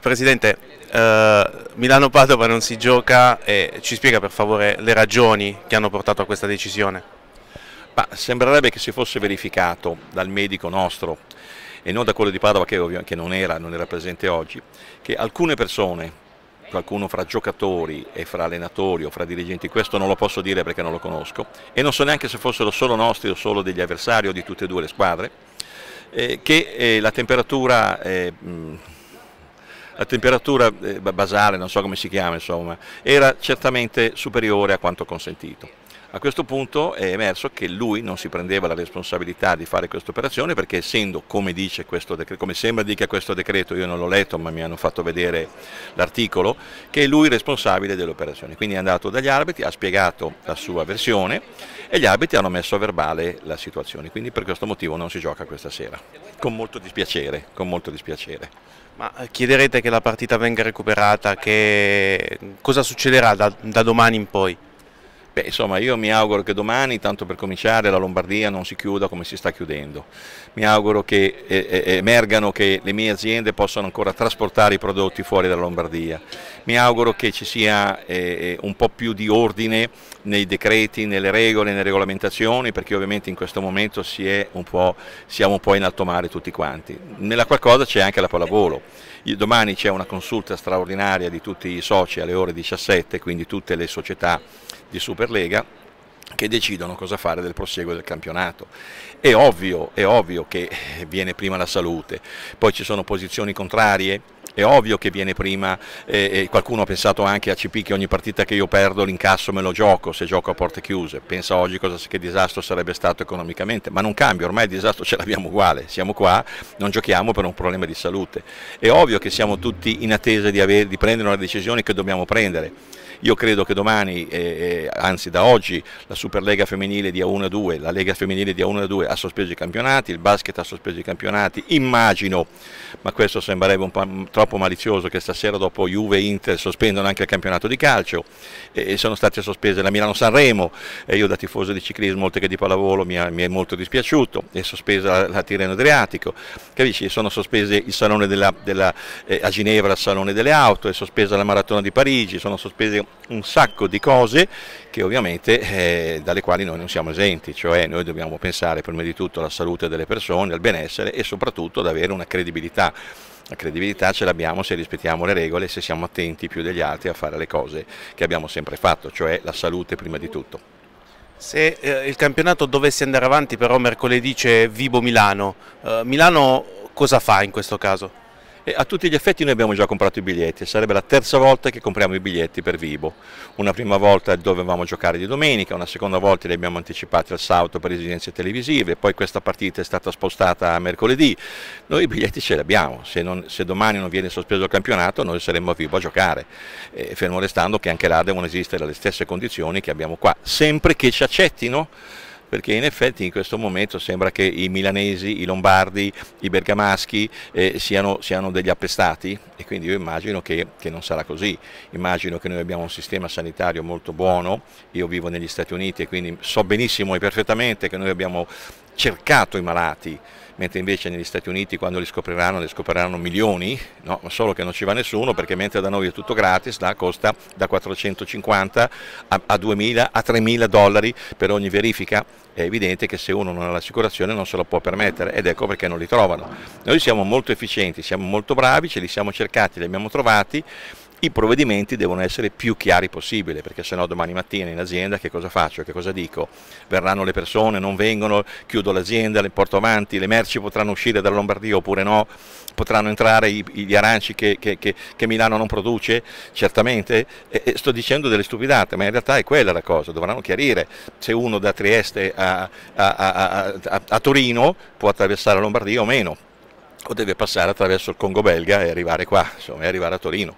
Presidente, eh, Milano-Padova non si gioca e ci spiega per favore le ragioni che hanno portato a questa decisione? Ma sembrerebbe che si fosse verificato dal medico nostro e non da quello di Padova che, che non, era, non era presente oggi, che alcune persone qualcuno fra giocatori e fra allenatori o fra dirigenti, questo non lo posso dire perché non lo conosco e non so neanche se fossero solo nostri o solo degli avversari o di tutte e due le squadre, eh, che eh, la temperatura eh, mh, la temperatura eh, basale, non so come si chiama, insomma, era certamente superiore a quanto consentito. A questo punto è emerso che lui non si prendeva la responsabilità di fare questa operazione perché essendo, come, dice questo decreto, come sembra dica questo decreto, io non l'ho letto ma mi hanno fatto vedere l'articolo, che è lui responsabile dell'operazione. Quindi è andato dagli arbitri, ha spiegato la sua versione e gli arbitri hanno messo a verbale la situazione. Quindi per questo motivo non si gioca questa sera. Con molto dispiacere, con molto dispiacere. Ma eh, chiederete che la partita venga recuperata, che... cosa succederà da, da domani in poi? Beh, insomma, io mi auguro che domani, tanto per cominciare, la Lombardia non si chiuda come si sta chiudendo. Mi auguro che eh, eh, eh emergano che le mie aziende possano ancora trasportare i prodotti fuori dalla Lombardia. Mi auguro che ci sia eh, eh un po' più di ordine nei decreti, nelle regole, nelle regolamentazioni, perché ovviamente in questo momento si un siamo un po' in alto mare tutti quanti. Nella qualcosa c'è anche la pallavolo. Domani c'è una consulta straordinaria di tutti i soci alle ore 17, quindi tutte le società di Superlega che decidono cosa fare del prosieguo del campionato. È ovvio, è ovvio che viene prima la salute, poi ci sono posizioni contrarie, è ovvio che viene prima, eh, qualcuno ha pensato anche a CP che ogni partita che io perdo l'incasso me lo gioco se gioco a porte chiuse, pensa oggi cosa, che disastro sarebbe stato economicamente, ma non cambia, ormai il disastro ce l'abbiamo uguale, siamo qua, non giochiamo per un problema di salute, è ovvio che siamo tutti in attesa di, avere, di prendere una decisione che dobbiamo prendere io credo che domani, eh, eh, anzi da oggi, la Superlega femminile di A1 a 2, la Lega femminile di A1 a 2 ha sospeso i campionati, il basket ha sospeso i campionati, immagino, ma questo sembrerebbe un po' troppo malizioso che stasera dopo Juve e Inter sospendono anche il campionato di calcio e sono state sospese la Milano-Sanremo e io da tifoso di ciclismo oltre che di pallavolo mi, è molto dispiaciuto, è sospesa la, la Tireno Adriatico, capisci? Sono sospese il salone della, della, eh, a Ginevra il salone delle auto, è sospesa la maratona di Parigi, sono sospese un sacco di cose che ovviamente eh, dalle quali noi non siamo esenti, cioè noi dobbiamo pensare prima di tutto alla salute delle persone, al benessere e soprattutto ad avere una credibilità. La credibilità ce l'abbiamo se rispettiamo le regole, se siamo attenti più degli altri a fare le cose che abbiamo sempre fatto, cioè la salute prima di tutto. Se eh, il campionato dovesse andare avanti però mercoledì c'è Vibo Milano, eh, Milano cosa fa in questo caso? E a tutti gli effetti noi abbiamo già comprato i biglietti, sarebbe la terza volta che compriamo i biglietti per Vibo. Una prima volta dovevamo giocare di domenica, una seconda volta li abbiamo anticipati al salto per esigenze televisive, poi questa partita è stata spostata a mercoledì. Noi i biglietti ce li abbiamo, se, non, se domani non viene sospeso il campionato noi saremmo a Vibo a giocare, e fermo restando che anche là devono esistere le stesse condizioni che abbiamo qua, sempre che ci accettino perché in effetti in questo momento sembra che i milanesi, i lombardi, i bergamaschi eh, siano, siano, degli appestati e quindi io immagino che, che, non sarà così, immagino che noi abbiamo un sistema sanitario molto buono, io vivo negli Stati Uniti e quindi so benissimo e perfettamente che noi abbiamo cercato i malati, mentre invece negli Stati Uniti quando li scopriranno, li scopriranno milioni, no? solo che non ci va nessuno perché mentre da noi è tutto gratis, là costa da 450 a, a 2000 a 3000 dollari per ogni verifica, è evidente che se uno non ha l'assicurazione non se lo può permettere ed ecco perché non li trovano. Noi siamo molto efficienti, siamo molto bravi, ce li siamo cercati, li abbiamo trovati i provvedimenti devono essere più chiari possibile, perché sennò domani mattina in azienda che cosa faccio, che cosa dico? Verranno le persone, non vengono, chiudo l'azienda, le porto avanti, le merci potranno uscire dalla Lombardia oppure no, potranno entrare gli aranci che, che, che, che Milano non produce, certamente, e, e sto dicendo delle stupidate, ma in realtà è quella la cosa, dovranno chiarire se uno da Trieste a, a, a, a Torino può attraversare la Lombardia o meno o deve passare attraverso il Congo belga e arrivare qua, insomma, e arrivare a Torino.